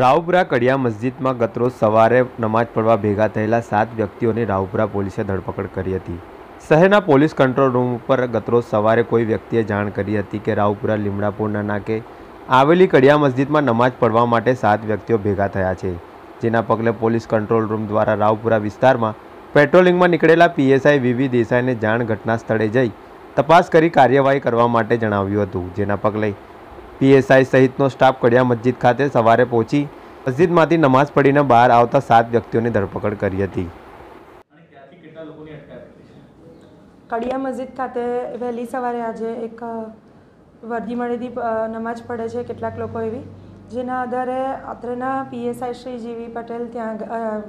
રાવપુરા કડિયા મસ્જિદમાં ગતરોજ સવારે નમાજ પડવા ભેગા થયેલા સાત વ્યક્તિઓને રાવપુરા પોલીસે ધરપકડ કરી હતી શહેરના પોલીસ કંટ્રોલ રૂમ ઉપર ગતરોજ સવારે કોઈ વ્યક્તિએ જાણ કરી હતી કે રાવપુરા લીમડાપુરના નાકે આવેલી કડિયા મસ્જિદમાં નમાજ પડવા માટે સાત વ્યક્તિઓ ભેગા થયા છે જેના પગલે પોલીસ કંટ્રોલ રૂમ દ્વારા રાવપુરા વિસ્તારમાં પેટ્રોલિંગમાં નીકળેલા પીએસઆઈ વીવી દેસાઈને જાણ ઘટના સ્થળે જઈ તપાસ કરી કાર્યવાહી કરવા માટે જણાવ્યું હતું જેના પગલે પીએસઆઈ સહિતનો સ્ટાફ કડિયા મસ્જિદ ખાતે સવારે પહોંચી મસ્જિદમાંથી નમાઝ પડીને બહાર આવતા સાત વ્યક્તિઓની ધરપકડ કરી હતી કડિયા મસ્જિદ ખાતે વહેલી સવારે આજે એક વર્દી મળેલી નમાઝ પડે છે કેટલાક લોકો એવી જેના આધારે અત્રેના પીએસઆઈ શ્રી જીવી પટેલ ત્યાં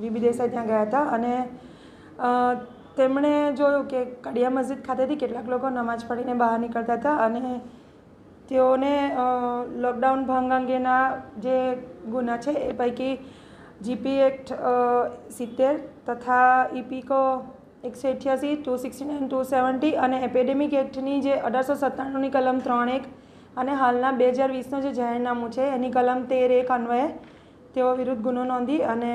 વીબી દેસાઈ ત્યાં ગયા હતા અને તેમણે જોયું કે કડિયા મસ્જિદ ખાતેથી કેટલાક લોકો નમાઝ પડીને બહાર નીકળતા હતા અને તેઓને લોકડાઉન ભંગ અંગેના જે ગુના છે એ પૈકી જીપી એક્ટ સિત્તેર તથા ઇપીકો e એકસો અઠ્યાસી two sixty nine two seventy અને એપેડેમિક એક્ટની જે અઢારસો સત્તાણુંની કલમ ત્રણ એક અને હાલના બે હજાર વીસનું જે જાહેરનામું છે એની કલમ તેર એક અન્વયે તેઓ વિરુદ્ધ ગુનો નોંધી અને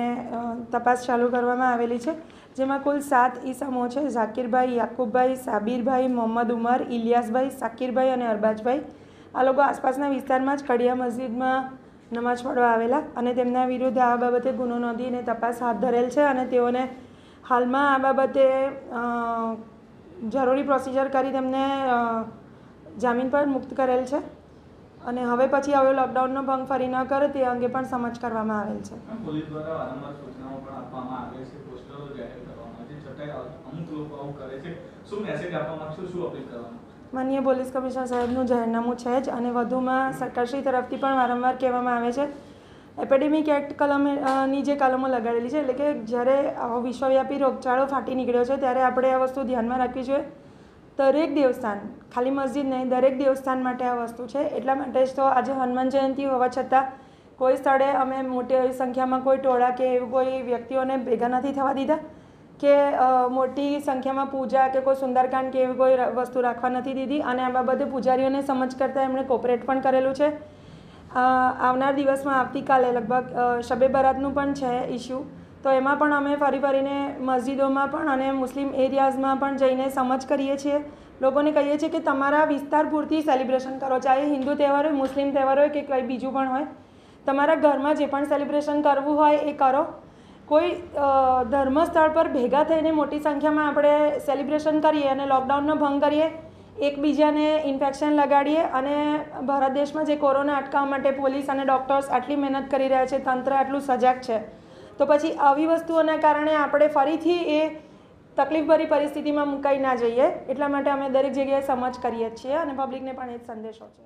તપાસ ચાલુ કરવામાં આવેલી છે જેમાં કુલ સાત ઈસમો છે ઝાકીરભાઈ યાકુબભાઈ સાબીરભાઈ મોહમ્મદ ઉમર ઇલિયાસભાઈ સાકીરભાઈ અને અરબાજભાઈ આ લોકો આસપાસના વિસ્તારમાં જ કડિયા મસ્જિદમાં નમાજ પડવા આવેલા અને તેમના વિરુદ્ધ આ બાબતે ગુનો નોંધીને તપાસ હાથ ધરેલ છે અને તેઓને હાલમાં આ બાબતે જરૂરી પ્રોસિજર કરી તેમને જામીન પર મુક્ત કરેલ છે અને હવે પછી હવે લોકડાઉનનો ભંગ ફરી ન કરે તે અંગે પણ સમજ કરવામાં આવેલ છે અમુક લોકો આવું કરે છે શું મેસેજ આપવા માંગશો શું અપીલ કરવાનું માનીય પોલીસ કમિશનર સાહેબનું જાહેરનામું છે જ અને વધુમાં સરકારશ્રી તરફથી પણ વારંવાર કહેવામાં આવે છે એપેડેમિક એક્ટ કલમની જે કલમો લગાડેલી છે એટલે કે જ્યારે વિશ્વવ્યાપી રોગચાળો ફાટી નીકળ્યો છે ત્યારે આપણે આ વસ્તુ ધ્યાનમાં રાખવી જોઈએ દરેક દેવસ્થાન ખાલી મસ્જિદ નહીં દરેક દેવસ્થાન માટે આ વસ્તુ છે એટલા માટે જ તો આજે હનુમાન જયંતિ હોવા છતાં કોઈ સ્થળે અમે મોટી સંખ્યામાં કોઈ ટોળા કે એવું કોઈ વ્યક્તિઓને ભેગા નથી થવા દીધા કે મોટી સંખ્યામાં પૂજા કે કોઈ સુંદરકાંડ કે એવી કોઈ વસ્તુ રાખવા નથી દીધી અને આ બાબતે પૂજારીઓને સમજ કરતાં એમણે કોપરેટ પણ કરેલું છે આવનાર દિવસમાં આવતીકાલે લગભગ શબે બરાતનું પણ છે ઇસ્યુ તો એમાં પણ અમે ફરી ફરીને મસ્જિદોમાં પણ અને મુસ્લિમ એરિયાઝમાં પણ જઈને સમજ કરીએ છીએ લોકોને કહીએ છીએ કે તમારા વિસ્તાર પૂરતી સેલિબ્રેશન કરો ચાહે હિન્દુ તહેવાર હોય મુસ્લિમ તહેવાર હોય કે કંઈ બીજું પણ હોય તમારા ઘરમાં જે પણ સેલિબ્રેશન કરવું હોય એ કરો કોઈ ધર્મ સ્થળ પર ભેગા થઈને મોટી સંખ્યામાં આપણે સેલિબ્રેશન કરીએ અને લોકડાઉનનો ભંગ કરીએ એકબીજાને ઇન્ફેક્શન લગાડીએ અને ભારત દેશમાં જે કોરોના અટકાવવા માટે પોલીસ અને ડૉક્ટર્સ આટલી મહેનત કરી રહ્યા છે તંત્ર આટલું સજાગ છે તો પછી આવી વસ્તુઓના કારણે આપણે ફરીથી એ તકલીફભરી પરિસ્થિતિમાં મુકાઈ ના જઈએ એટલા માટે અમે દરેક જગ્યાએ સમજ કરીએ છીએ અને પબ્લિકને પણ એ જ સંદેશો છે